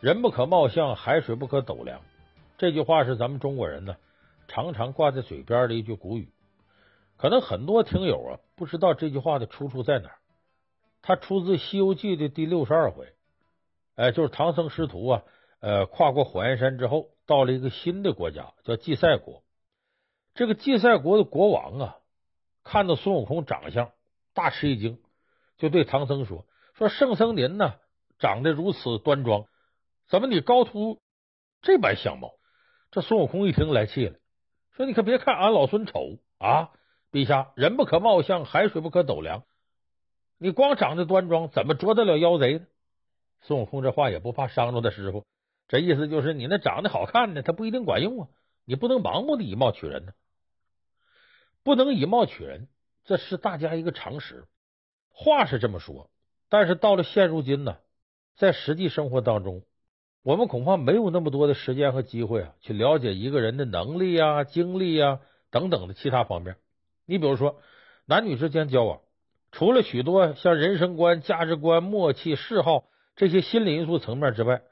人不可貌相，海水不可斗量。这句话是咱们中国人呢常常挂在嘴边的一句古语。可能很多听友啊不知道这句话的出处在哪儿。它出自《西游记》的第六十二回。哎，就是唐僧师徒啊，呃，跨过火焰山之后，到了一个新的国家，叫祭赛国。这个祭赛国的国王啊，看到孙悟空长相，大吃一惊，就对唐僧说：“说圣僧您呢，长得如此端庄。”怎么你高突这般相貌？这孙悟空一听来气了，说：“你可别看俺老孙丑啊，陛下，人不可貌相，海水不可斗量。你光长得端庄，怎么捉得了妖贼呢？”孙悟空这话也不怕伤着他师傅，这意思就是你那长得好看的，他不一定管用啊，你不能盲目的以貌取人呢，不能以貌取人，这是大家一个常识。话是这么说，但是到了现如今呢，在实际生活当中。我们恐怕没有那么多的时间和机会啊，去了解一个人的能力啊、经历啊等等的其他方面。你比如说，男女之间交往，除了许多像人生观、价值观、默契、嗜好这些心理因素层面之外，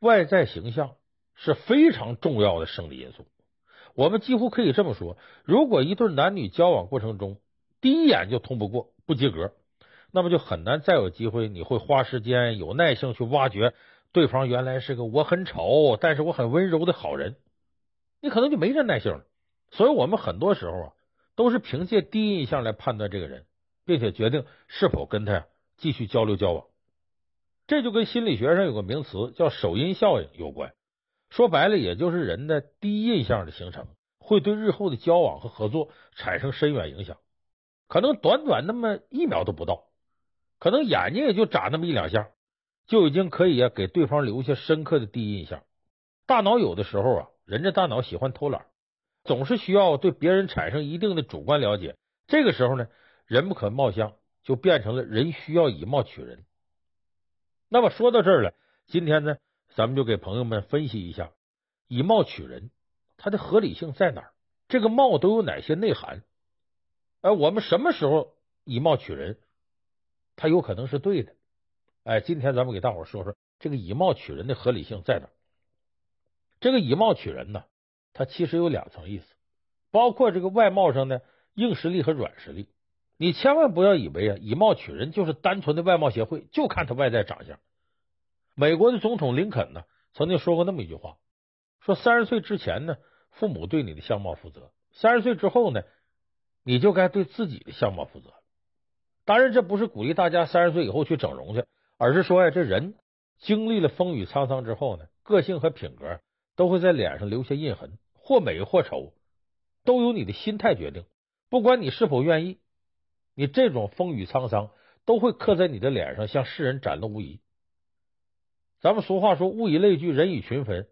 外在形象是非常重要的生理因素。我们几乎可以这么说：如果一对男女交往过程中第一眼就通不过、不及格，那么就很难再有机会，你会花时间、有耐性去挖掘。对方原来是个我很丑，但是我很温柔的好人，你可能就没这耐性了。所以，我们很多时候啊，都是凭借第一印象来判断这个人，并且决定是否跟他继续交流交往。这就跟心理学上有个名词叫“首因效应”有关。说白了，也就是人的第一印象的形成，会对日后的交往和合作产生深远影响。可能短短那么一秒都不到，可能眼睛也就眨那么一两下。就已经可以啊，给对方留下深刻的第一印象。大脑有的时候啊，人的大脑喜欢偷懒，总是需要对别人产生一定的主观了解。这个时候呢，人不可貌相，就变成了人需要以貌取人。那么说到这儿了，今天呢，咱们就给朋友们分析一下以貌取人它的合理性在哪儿，这个貌都有哪些内涵？哎，我们什么时候以貌取人，它有可能是对的。哎，今天咱们给大伙说说这个以貌取人的合理性在哪？这个以貌取人呢，它其实有两层意思，包括这个外貌上的硬实力和软实力。你千万不要以为啊，以貌取人就是单纯的外貌协会，就看他外在长相。美国的总统林肯呢，曾经说过那么一句话，说三十岁之前呢，父母对你的相貌负责；三十岁之后呢，你就该对自己的相貌负责当然，这不是鼓励大家三十岁以后去整容去。而是说呀，这人经历了风雨沧桑之后呢，个性和品格都会在脸上留下印痕，或美或丑，都由你的心态决定。不管你是否愿意，你这种风雨沧桑都会刻在你的脸上，向世人展露无遗。咱们俗话说：“物以类聚，人以群分。”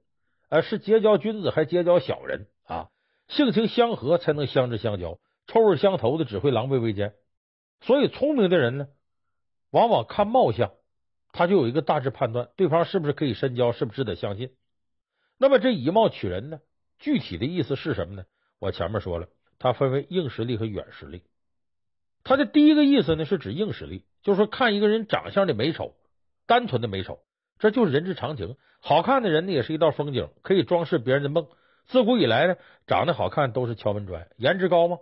啊，是结交君子还结交小人啊？性情相合才能相知相交，臭味相投的只会狼狈为奸。所以，聪明的人呢，往往看貌相。他就有一个大致判断，对方是不是可以深交，是不是值得相信。那么这以貌取人呢？具体的意思是什么呢？我前面说了，它分为硬实力和软实力。它的第一个意思呢，是指硬实力，就是说看一个人长相的美丑，单纯的美丑，这就是人之常情。好看的人呢，也是一道风景，可以装饰别人的梦。自古以来呢，长得好看都是敲门砖，颜值高吗？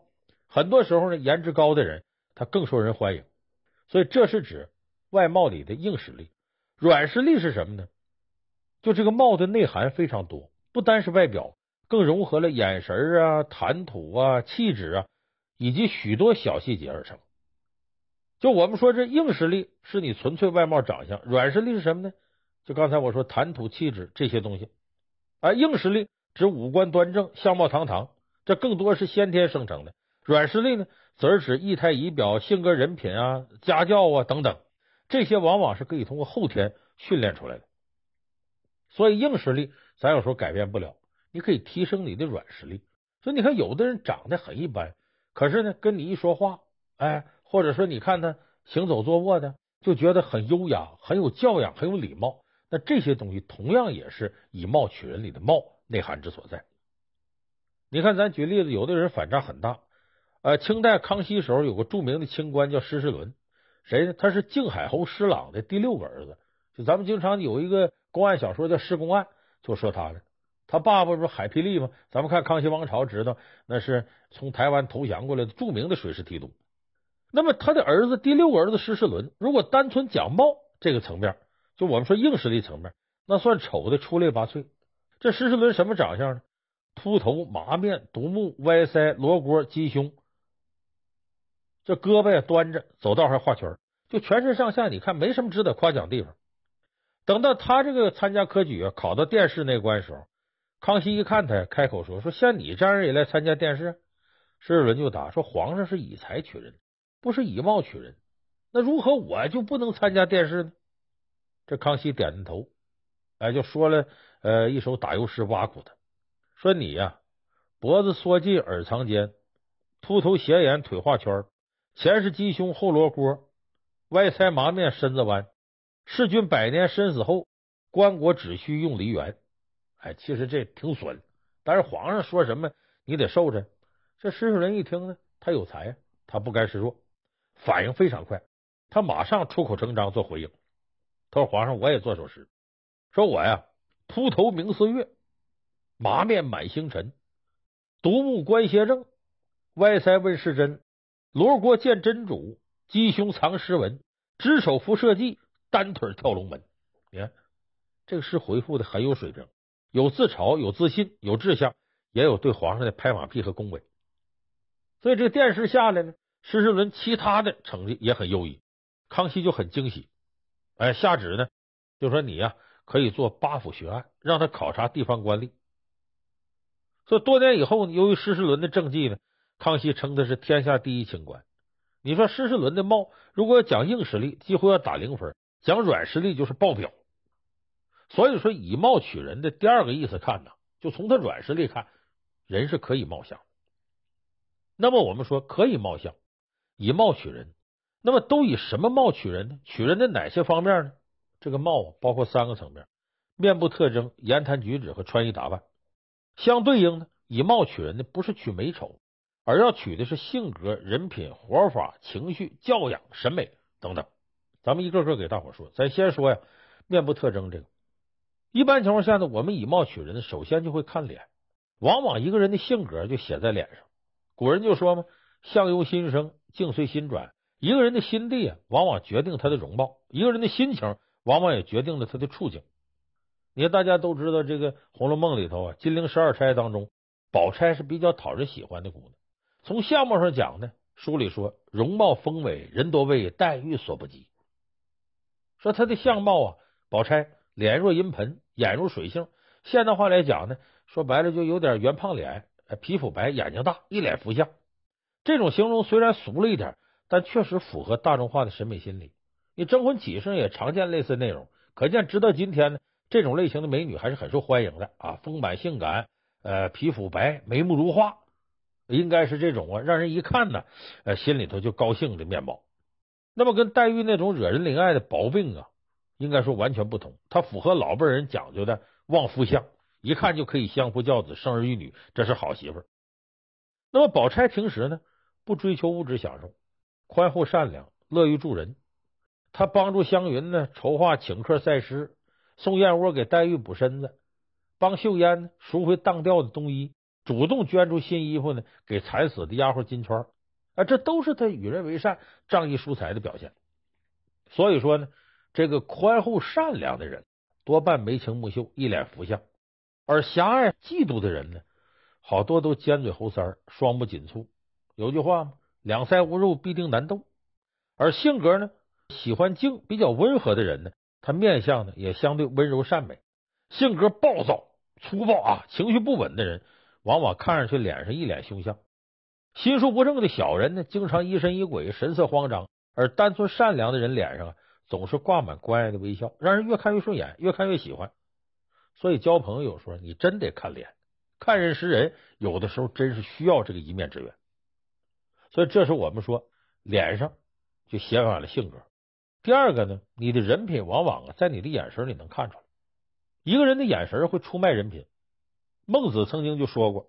很多时候呢，颜值高的人他更受人欢迎，所以这是指。外貌里的硬实力，软实力是什么呢？就这个貌的内涵非常多，不单是外表，更融合了眼神啊、谈吐啊、气质啊，以及许多小细节而成。就我们说，这硬实力是你纯粹外貌长相，软实力是什么呢？就刚才我说谈吐、气质这些东西啊。硬实力指五官端正、相貌堂堂，这更多是先天生成的；软实力呢，则是指仪态、仪表、性格、人品啊、家教啊等等。这些往往是可以通过后天训练出来的，所以硬实力咱有时候改变不了，你可以提升你的软实力。所以你看，有的人长得很一般，可是呢，跟你一说话，哎，或者说你看他行走坐卧的，就觉得很优雅、很有教养、很有礼貌。那这些东西同样也是以貌取人里的貌内涵之所在。你看，咱举例子，有的人反差很大。呃，清代康熙时候有个著名的清官叫施世纶。谁呢？他是靖海侯施琅的第六个儿子，就咱们经常有一个公案小说叫《施公案》，就说他了。他爸爸不是海皮利吗？咱们看《康熙王朝》知道，那是从台湾投降过来的著名的水师提督。那么他的儿子第六个儿子施世伦，如果单纯讲貌这个层面，就我们说硬实力层面，那算丑的出类拔萃。这施世伦什么长相呢？秃头、麻面、独目、歪腮、罗锅、鸡胸。这胳膊呀，端着走道还画圈就全身上下你看没什么值得夸奖地方。等到他这个参加科举考到殿试那关的时候，康熙一看他，开口说：“说像你这样也来参加殿试？”施世伦就答说：“皇上是以才取人，不是以貌取人。那如何我就不能参加殿试呢？”这康熙点着头，哎，就说了呃一首打油诗挖苦他：“说你呀，脖子缩进耳藏间，秃头斜眼腿画圈前是鸡胸后罗锅，歪腮麻面身子弯，弑君百年身死后，棺椁只需用梨园。哎，其实这挺损，但是皇上说什么你得受着。这施舍人一听呢，他有才他不甘示弱，反应非常快，他马上出口成章做回应。他说：“皇上，我也做首诗。说我呀，秃头明似月，麻面满星辰，独目观斜正，歪腮问世真。”罗国见真主，鸡胸藏诗文，只手扶社稷，单腿跳龙门。你看这个诗回复的很有水平，有自嘲，有自信，有志向，也有对皇上的拍马屁和恭维。所以这个电视下来呢，施世伦其他的成绩也很优异，康熙就很惊喜，哎，下旨呢就说你呀可以做八府学案，让他考察地方官吏。所以多年以后，由于施世伦的政绩呢。康熙称他是天下第一清官。你说施世伦的貌，如果要讲硬实力，几乎要打零分；讲软实力，就是爆表。所以说，以貌取人的第二个意思看呢，就从他软实力看，人是可以貌相。那么我们说可以貌相，以貌取人，那么都以什么貌取人呢？取人的哪些方面呢？这个貌啊，包括三个层面：面部特征、言谈举止和穿衣打扮。相对应呢，以貌取人的不是取美丑。而要取的是性格、人品、活法、情绪、教养、审美等等。咱们一个个给大伙说。咱先说呀，面部特征这个。一般情况下呢，我们以貌取人，首先就会看脸。往往一个人的性格就写在脸上。古人就说嘛：“相由心生，境随心转。”一个人的心地啊，往往决定他的容貌；一个人的心情，往往也决定了他的处境。你看，大家都知道这个《红楼梦》里头啊，金陵十二钗当中，宝钗是比较讨人喜欢的姑娘。从相貌上讲呢，书里说容貌丰伟，人多为黛玉所不及。说她的相貌啊，宝钗脸若银盆，眼如水杏。现代化来讲呢，说白了就有点圆胖脸，皮肤白，眼睛大，一脸福相。这种形容虽然俗了一点，但确实符合大众化的审美心理。你《征婚启上也常见类似内容，可见直到今天呢，这种类型的美女还是很受欢迎的啊！丰满性感，呃，皮肤白，眉目如画。应该是这种啊，让人一看呢，心里头就高兴的面貌。那么跟黛玉那种惹人怜爱的薄病啊，应该说完全不同。她符合老辈人讲究的旺夫相，一看就可以相夫教子、生儿育女，这是好媳妇。那么宝钗平时呢，不追求物质享受，宽厚善良，乐于助人。她帮助湘云呢，筹划请客赛诗，送燕窝给黛玉补身子，帮秀烟赎回当掉的冬衣。主动捐出新衣服呢，给惨死的丫鬟金圈啊，这都是他与人为善、仗义疏财的表现。所以说呢，这个宽厚善良的人多半眉清目秀、一脸福相；而狭隘嫉妒的人呢，好多都尖嘴猴腮、双目紧蹙。有句话吗？两腮无肉，必定难动。而性格呢喜欢静、比较温和的人呢，他面相呢也相对温柔善美；性格暴躁、粗暴啊、情绪不稳的人。往往看上去脸上一脸凶相，心术不正的小人呢，经常疑神疑鬼，神色慌张；而单纯善良的人脸上啊，总是挂满关爱的微笑，让人越看越顺眼，越看越喜欢。所以交朋友，有时候你真得看脸，看人识人，有的时候真是需要这个一面之缘。所以，这是我们说脸上就写满了性格。第二个呢，你的人品往往啊，在你的眼神里能看出来，一个人的眼神会出卖人品。孟子曾经就说过：“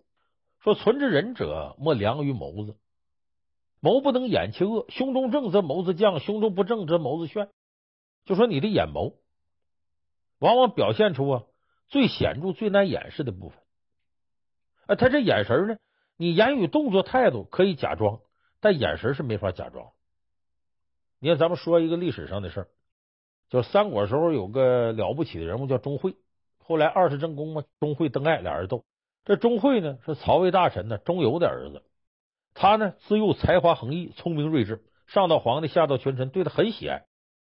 说存之仁者，莫良于眸子。眸不能掩其恶，胸中正则眸子降，胸中不正则眸子炫。”就说你的眼眸，往往表现出啊最显著、最难掩饰的部分。啊，他这眼神呢？你言语、动作、态度可以假装，但眼神是没法假装。你看，咱们说一个历史上的事儿，就三国时候有个了不起的人物叫钟会。后来，二世正宫嘛，钟会、邓艾俩人斗。这钟会呢，是曹魏大臣呢，钟繇的儿子。他呢，自幼才华横溢，聪明睿智，上到皇帝，下到群臣，对他很喜爱。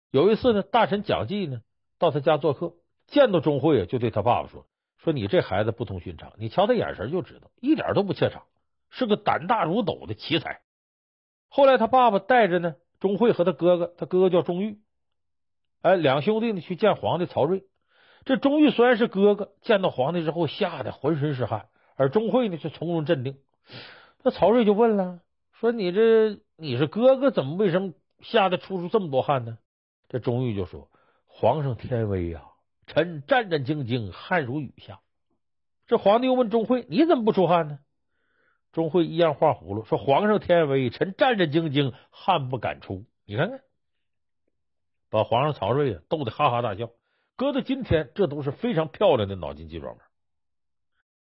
有一次呢，大臣蒋济呢，到他家做客，见到钟会啊，就对他爸爸说：“说你这孩子不同寻常，你瞧他眼神就知道，一点都不怯场，是个胆大如斗的奇才。”后来他爸爸带着呢，钟会和他哥哥，他哥哥叫钟玉，哎，两兄弟呢去见皇帝曹睿。这钟毓虽然是哥哥，见到皇帝之后吓得浑身是汗，而钟会呢却从容镇定。那曹睿就问了，说：“你这你是哥哥，怎么为什么吓得出出这么多汗呢？”这钟毓就说：“皇上天威呀，臣战战兢兢，汗如雨下。”这皇帝又问钟会：“你怎么不出汗呢？”钟会一样画葫芦，说：“皇上天威，臣战战兢兢，汗不敢出。”你看看，把皇上曹睿啊逗得哈哈大笑。搁到今天，这都是非常漂亮的脑筋急转弯。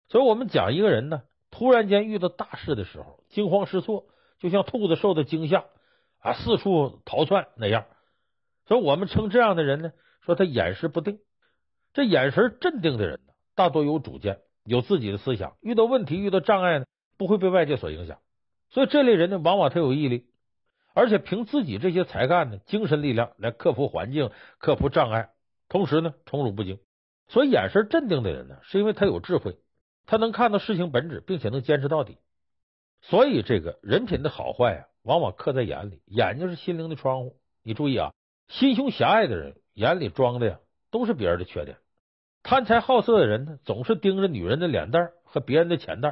所以，我们讲一个人呢，突然间遇到大事的时候，惊慌失措，就像兔子受到惊吓啊，四处逃窜那样。所以，我们称这样的人呢，说他眼神不定。这眼神镇定的人呢，大多有主见，有自己的思想。遇到问题，遇到障碍呢，不会被外界所影响。所以，这类人呢，往往他有毅力，而且凭自己这些才干呢，精神力量来克服环境，克服障碍。同时呢，宠辱不惊。所以，眼神镇定的人呢，是因为他有智慧，他能看到事情本质，并且能坚持到底。所以，这个人品的好坏啊，往往刻在眼里。眼睛是心灵的窗户。你注意啊，心胸狭隘的人眼里装的呀，都是别人的缺点；贪财好色的人呢，总是盯着女人的脸蛋和别人的钱袋；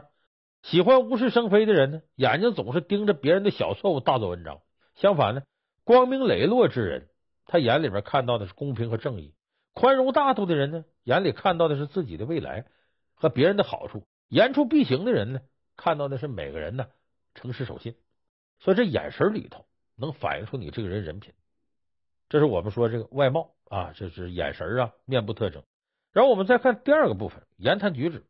喜欢无事生非的人呢，眼睛总是盯着别人的小错误大做文章。相反呢，光明磊落之人，他眼里边看到的是公平和正义。宽容大度的人呢，眼里看到的是自己的未来和别人的好处；言出必行的人呢，看到的是每个人呢诚实守信。所以这眼神里头能反映出你这个人人品。这是我们说这个外貌啊，这是眼神啊，面部特征。然后我们再看第二个部分，言谈举止。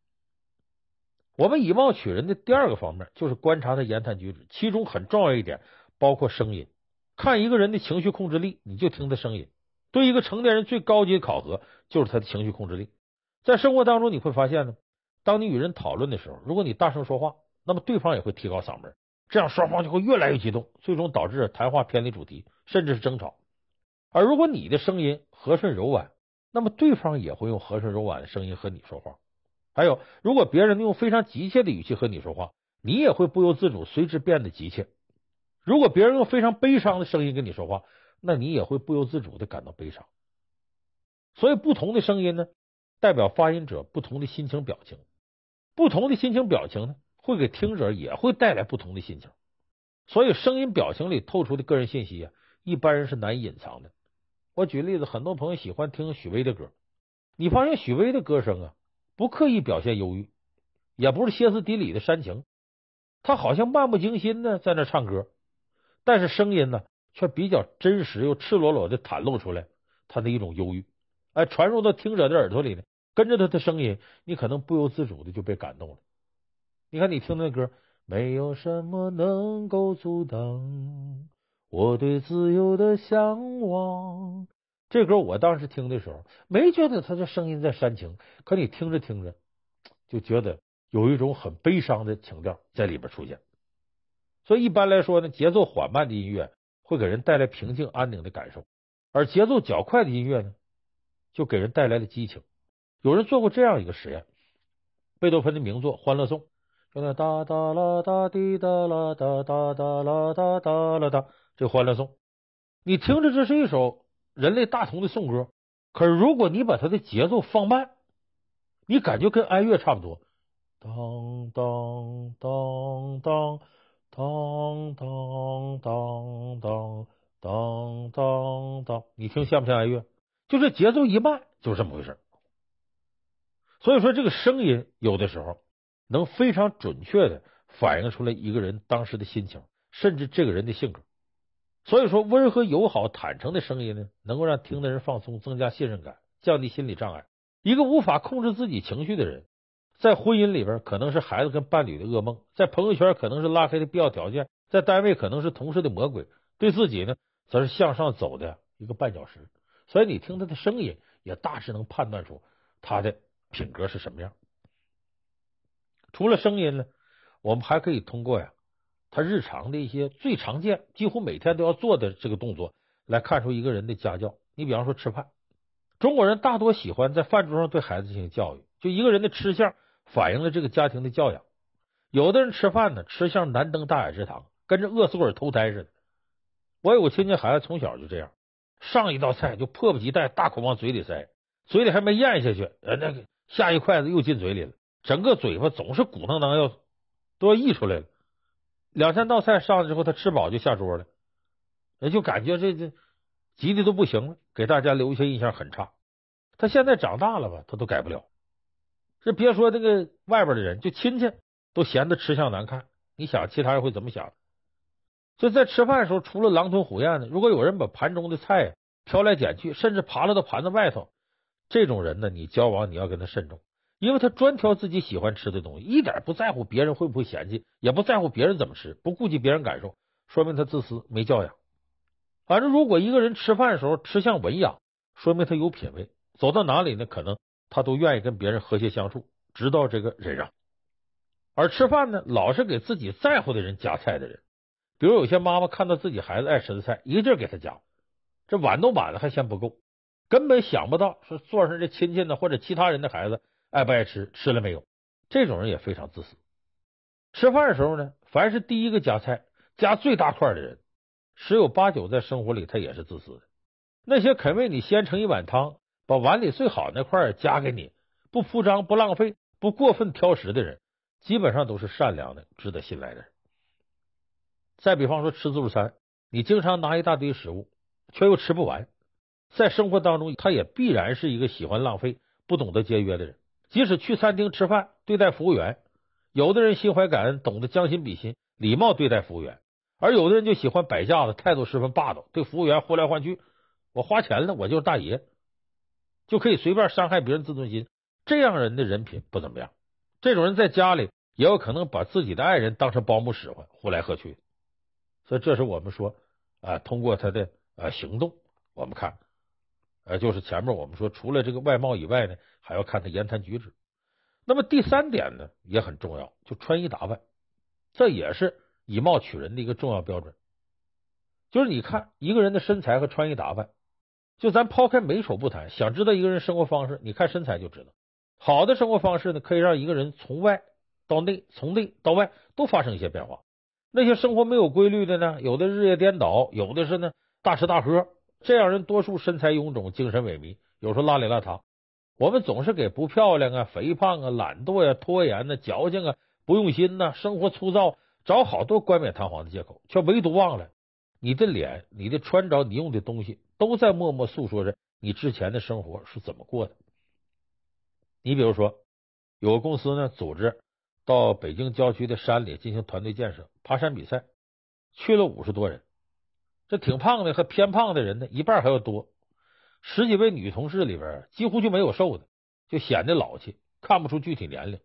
我们以貌取人的第二个方面就是观察他言谈举止，其中很重要一点包括声音，看一个人的情绪控制力，你就听他声音。对一个成年人最高级的考核就是他的情绪控制力。在生活当中你会发现呢，当你与人讨论的时候，如果你大声说话，那么对方也会提高嗓门，这样双方就会越来越激动，最终导致谈话偏离主题，甚至是争吵。而如果你的声音和顺柔软，那么对方也会用和顺柔软的声音和你说话。还有，如果别人用非常急切的语气和你说话，你也会不由自主随之变得急切；如果别人用非常悲伤的声音跟你说话，那你也会不由自主的感到悲伤，所以不同的声音呢，代表发音者不同的心情表情，不同的心情表情呢，会给听者也会带来不同的心情，所以声音表情里透出的个人信息啊，一般人是难以隐藏的。我举例子，很多朋友喜欢听许巍的歌，你发现许巍的歌声啊，不刻意表现忧郁，也不是歇斯底里的煽情，他好像漫不经心的在那唱歌，但是声音呢？却比较真实又赤裸裸的袒露出来他的一种忧郁，哎，传入到听者的耳朵里呢，跟着他的声音，你可能不由自主的就被感动了。你看，你听那歌，没有什么能够阻挡我对自由的向往。这歌我当时听的时候，没觉得他的声音在煽情，可你听着听着，就觉得有一种很悲伤的情调在里边出现。所以一般来说呢，节奏缓慢的音乐。会给人带来平静安宁的感受，而节奏较快的音乐呢，就给人带来了激情。有人做过这样一个实验：贝多芬的名作《欢乐颂》，就那哒哒啦哒滴哒啦哒哒哒啦哒哒啦哒，这《欢乐颂》。你听着，这是一首人类大同的颂歌。可是，如果你把它的节奏放慢，你感觉跟哀乐差不多。当当当当。当当当当当当当，你听像不像哀乐？就这节奏一慢，就是这么回事。所以说，这个声音有的时候能非常准确的反映出来一个人当时的心情，甚至这个人的性格。所以说，温和友好、坦诚的声音呢，能够让听的人放松，增加信任感，降低心理障碍。一个无法控制自己情绪的人。在婚姻里边可能是孩子跟伴侣的噩梦，在朋友圈可能是拉黑的必要条件，在单位可能是同事的魔鬼，对自己呢则是向上走的一个绊脚石。所以你听他的声音，也大致能判断出他的品格是什么样。除了声音呢，我们还可以通过呀，他日常的一些最常见、几乎每天都要做的这个动作，来看出一个人的家教。你比方说吃饭，中国人大多喜欢在饭桌上对孩子进行教育，就一个人的吃相。反映了这个家庭的教养。有的人吃饭呢，吃像难登大雅之堂，跟着饿死鬼投胎似的。我有个亲戚孩子从小就这样，上一道菜就迫不及待大口往嘴里塞，嘴里还没咽下去，呃，那个下一筷子又进嘴里了，整个嘴巴总是鼓囊囊要都要溢出来了。两三道菜上来之后，他吃饱就下桌了，那就感觉这这急的都不行了，给大家留下印象很差。他现在长大了吧，他都改不了。这别说这个外边的人，就亲戚都嫌他吃相难看。你想其他人会怎么想？就在吃饭的时候，除了狼吞虎咽的，如果有人把盘中的菜挑来拣去，甚至扒拉到盘子外头，这种人呢，你交往你要跟他慎重，因为他专挑自己喜欢吃的东西，一点不在乎别人会不会嫌弃，也不在乎别人怎么吃，不顾及别人感受，说明他自私没教养。反正如果一个人吃饭的时候吃相文雅，说明他有品位。走到哪里呢，可能。他都愿意跟别人和谐相处，直到这个忍让。而吃饭呢，老是给自己在乎的人夹菜的人，比如有些妈妈看到自己孩子爱吃的菜，一个劲给他夹，这碗都满了还嫌不够，根本想不到是坐上这亲戚呢或者其他人的孩子爱不爱吃，吃了没有。这种人也非常自私。吃饭的时候呢，凡是第一个夹菜、夹最大块的人，十有八九在生活里他也是自私的。那些肯为你先盛一碗汤。把碗里最好那块夹加给你，不铺张、不浪费、不过分挑食的人，基本上都是善良的、值得信赖的人。再比方说，吃自助餐，你经常拿一大堆食物，却又吃不完，在生活当中，他也必然是一个喜欢浪费、不懂得节约的人。即使去餐厅吃饭，对待服务员，有的人心怀感恩，懂得将心比心，礼貌对待服务员；而有的人就喜欢摆架子，态度十分霸道，对服务员呼来唤去。我花钱了，我就是大爷。就可以随便伤害别人自尊心，这样人的人品不怎么样。这种人在家里也有可能把自己的爱人当成保姆使唤，呼来喝去。所以，这是我们说啊，通过他的行动，我们看，呃，就是前面我们说，除了这个外貌以外呢，还要看他言谈举止。那么第三点呢，也很重要，就穿衣打扮，这也是以貌取人的一个重要标准。就是你看一个人的身材和穿衣打扮。就咱抛开美丑不谈，想知道一个人生活方式，你看身材就知道。好的生活方式呢，可以让一个人从外到内，从内到外都发生一些变化。那些生活没有规律的呢，有的日夜颠倒，有的是呢大吃大喝，这样人多数身材臃肿，精神萎靡，有时候邋里邋遢。我们总是给不漂亮啊、肥胖啊、懒惰呀、拖延呐、矫情啊、不用心呐、生活粗糙，找好多冠冕堂皇的借口，却唯独忘了你的脸、你的穿着、你用的东西。都在默默诉说着你之前的生活是怎么过的。你比如说，有个公司呢组织到北京郊区的山里进行团队建设、爬山比赛，去了五十多人，这挺胖的和偏胖的人呢，一半还要多。十几位女同事里边，几乎就没有瘦的，就显得老气，看不出具体年龄，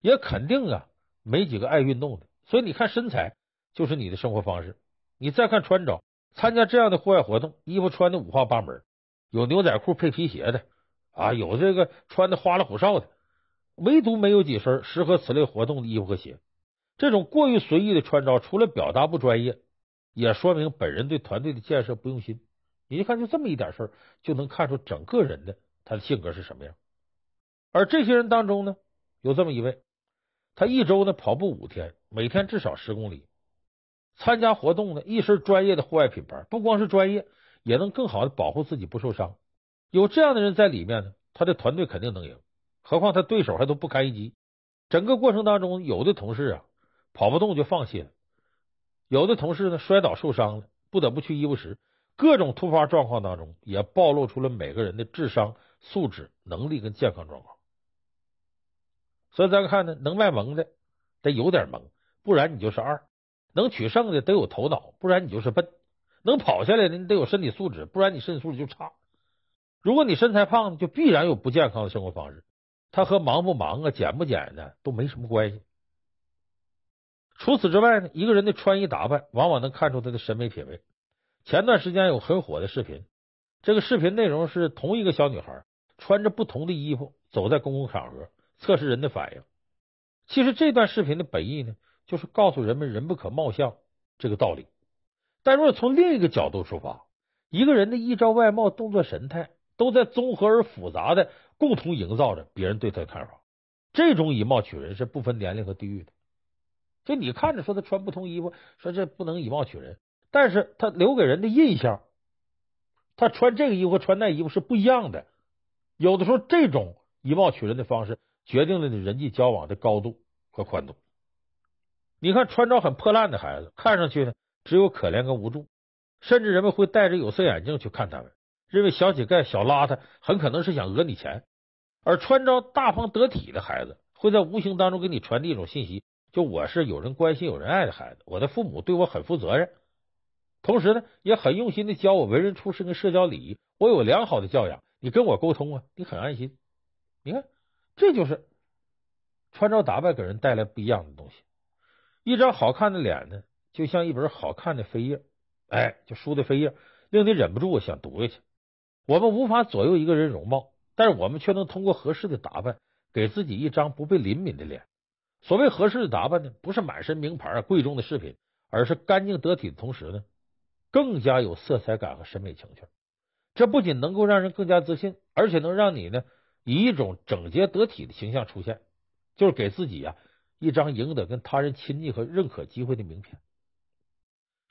也肯定啊没几个爱运动的。所以你看身材就是你的生活方式，你再看穿着。参加这样的户外活动，衣服穿的五花八门，有牛仔裤配皮鞋的啊，有这个穿的花里胡哨的，唯独没有几身适合此类活动的衣服和鞋。这种过于随意的穿着，除了表达不专业，也说明本人对团队的建设不用心。你一看就这么一点事儿，就能看出整个人的他的性格是什么样。而这些人当中呢，有这么一位，他一周呢跑步五天，每天至少十公里。参加活动呢，一身专业的户外品牌，不光是专业，也能更好的保护自己不受伤。有这样的人在里面呢，他的团队肯定能赢。何况他对手还都不堪一击。整个过程当中，有的同事啊跑不动就放弃了，有的同事呢摔倒受伤了，不得不去医务室。各种突发状况当中，也暴露出了每个人的智商、素质、能力跟健康状况。所以大家看呢，能卖萌的得有点萌，不然你就是二。能取胜的得有头脑，不然你就是笨；能跑下来的你得有身体素质，不然你身体素质就差。如果你身材胖，就必然有不健康的生活方式。它和忙不忙啊、减不减的都没什么关系。除此之外呢，一个人的穿衣打扮往往能看出他的审美品味。前段时间有很火的视频，这个视频内容是同一个小女孩穿着不同的衣服走在公共场合，测试人的反应。其实这段视频的本意呢？就是告诉人们“人不可貌相”这个道理，但若从另一个角度出发，一个人的衣着、外貌、动作、神态，都在综合而复杂的共同营造着别人对他的看法。这种以貌取人是不分年龄和地域的。就你看着说他穿不同衣服，说这不能以貌取人，但是他留给人的印象，他穿这个衣服、穿那衣服是不一样的。有的时候，这种以貌取人的方式决定了你人际交往的高度和宽度。你看，穿着很破烂的孩子，看上去呢，只有可怜跟无助，甚至人们会戴着有色眼镜去看他们，认为小乞丐、小邋遢很可能是想讹你钱。而穿着大方得体的孩子，会在无形当中给你传递一种信息：就我是有人关心、有人爱的孩子，我的父母对我很负责任，同时呢，也很用心的教我为人处事跟社交礼仪，我有良好的教养。你跟我沟通啊，你很安心。你看，这就是穿着打扮给人带来不一样的东西。一张好看的脸呢，就像一本好看的扉页，哎，就书的扉页，令你忍不住想读下去。我们无法左右一个人容貌，但是我们却能通过合适的打扮，给自己一张不被怜悯的脸。所谓合适的打扮呢，不是满身名牌贵重的饰品，而是干净得体的同时呢，更加有色彩感和审美情趣。这不仅能够让人更加自信，而且能让你呢，以一种整洁得体的形象出现，就是给自己啊。一张赢得跟他人亲近和认可机会的名片。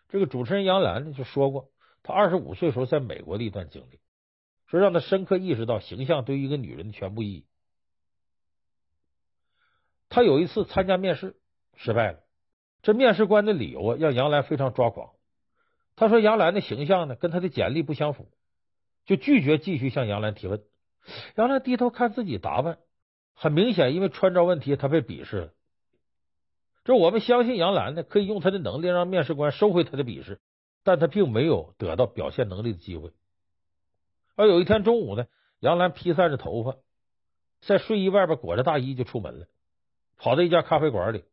这个主持人杨澜呢就说过，她二十五岁时候在美国的一段经历，说让她深刻意识到形象对于一个女人的全部意义。他有一次参加面试失败了，这面试官的理由啊让杨澜非常抓狂。他说杨澜的形象呢跟他的简历不相符，就拒绝继续向杨澜提问。杨澜低头看自己打扮，很明显因为穿着问题她被鄙视了。这我们相信杨澜呢，可以用她的能力让面试官收回他的笔试，但他并没有得到表现能力的机会。而有一天中午呢，杨澜披散着头发，在睡衣外边裹着大衣就出门了，跑到一家咖啡馆里。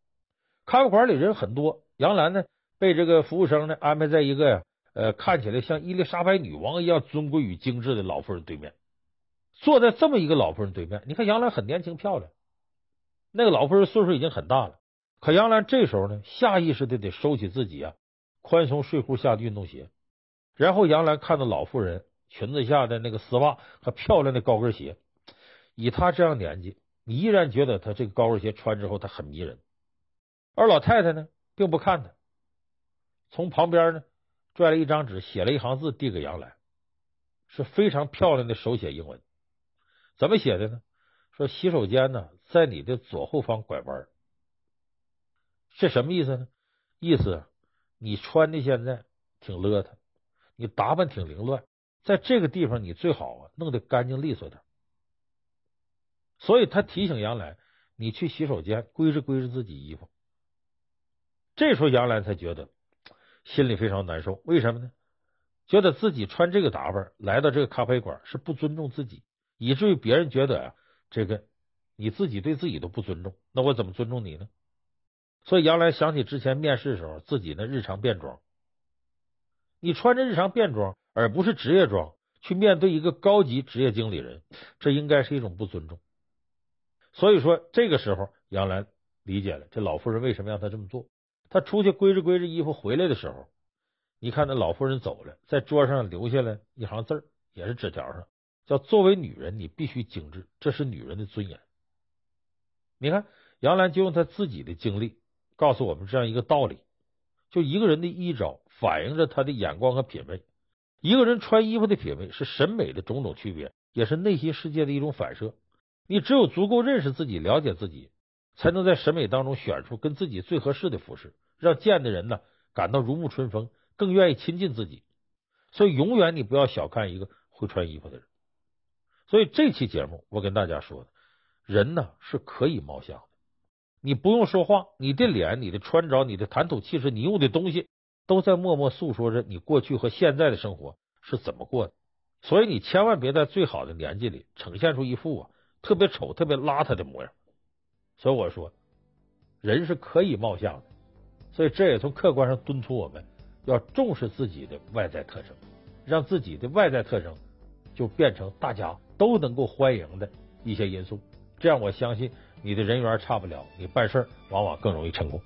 咖啡馆里人很多，杨澜呢被这个服务生呢安排在一个呀呃看起来像伊丽莎白女王一样尊贵与精致的老妇人对面，坐在这么一个老妇人对面。你看杨澜很年轻漂亮，那个老妇人岁数已经很大了。可杨兰这时候呢，下意识的得收起自己啊宽松睡裤下的运动鞋，然后杨兰看到老妇人裙子下的那个丝袜和漂亮的高跟鞋，以她这样年纪，你依然觉得她这个高跟鞋穿之后她很迷人。而老太太呢，并不看她，从旁边呢拽了一张纸，写了一行字递给杨澜，是非常漂亮的手写英文，怎么写的呢？说洗手间呢在你的左后方拐弯。这什么意思呢？意思你穿的现在挺邋遢，你打扮挺凌乱，在这个地方你最好啊，弄得干净利索点。所以他提醒杨澜，你去洗手间规置规置自己衣服。这时候杨澜才觉得心里非常难受，为什么呢？觉得自己穿这个打扮来到这个咖啡馆是不尊重自己，以至于别人觉得啊，这个你自己对自己都不尊重，那我怎么尊重你呢？所以杨澜想起之前面试的时候，自己那日常便装。你穿着日常便装，而不是职业装，去面对一个高级职业经理人，这应该是一种不尊重。所以说，这个时候杨澜理解了这老夫人为什么让他这么做。他出去归着归着衣服回来的时候，你看那老夫人走了，在桌上留下了一行字，也是纸条上，叫“作为女人，你必须精致，这是女人的尊严。”你看，杨澜就用她自己的经历。告诉我们这样一个道理：，就一个人的衣着反映着他的眼光和品味。一个人穿衣服的品味是审美的种种区别，也是内心世界的一种反射。你只有足够认识自己、了解自己，才能在审美当中选出跟自己最合适的服饰，让见的人呢感到如沐春风，更愿意亲近自己。所以，永远你不要小看一个会穿衣服的人。所以，这期节目我跟大家说，人呢是可以貌相的。你不用说话，你的脸、你的穿着、你的谈吐、气质，你用的东西，都在默默诉说着你过去和现在的生活是怎么过的。所以你千万别在最好的年纪里呈现出一副啊特别丑、特别邋遢的模样。所以我说，人是可以貌相的。所以这也从客观上敦促我们要重视自己的外在特征，让自己的外在特征就变成大家都能够欢迎的一些因素。这样，我相信你的人缘差不了，你办事往往更容易成功。